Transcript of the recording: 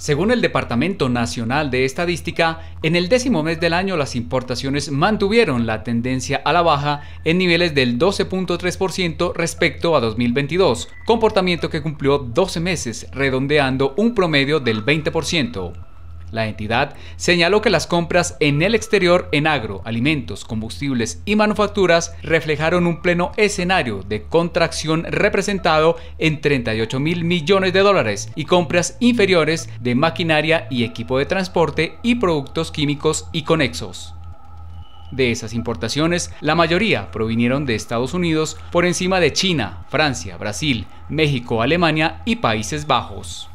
Según el Departamento Nacional de Estadística, en el décimo mes del año las importaciones mantuvieron la tendencia a la baja en niveles del 12.3% respecto a 2022, comportamiento que cumplió 12 meses, redondeando un promedio del 20%. La entidad señaló que las compras en el exterior en agro, alimentos, combustibles y manufacturas reflejaron un pleno escenario de contracción representado en 38 mil millones de dólares y compras inferiores de maquinaria y equipo de transporte y productos químicos y conexos. De esas importaciones, la mayoría provinieron de Estados Unidos por encima de China, Francia, Brasil, México, Alemania y Países Bajos.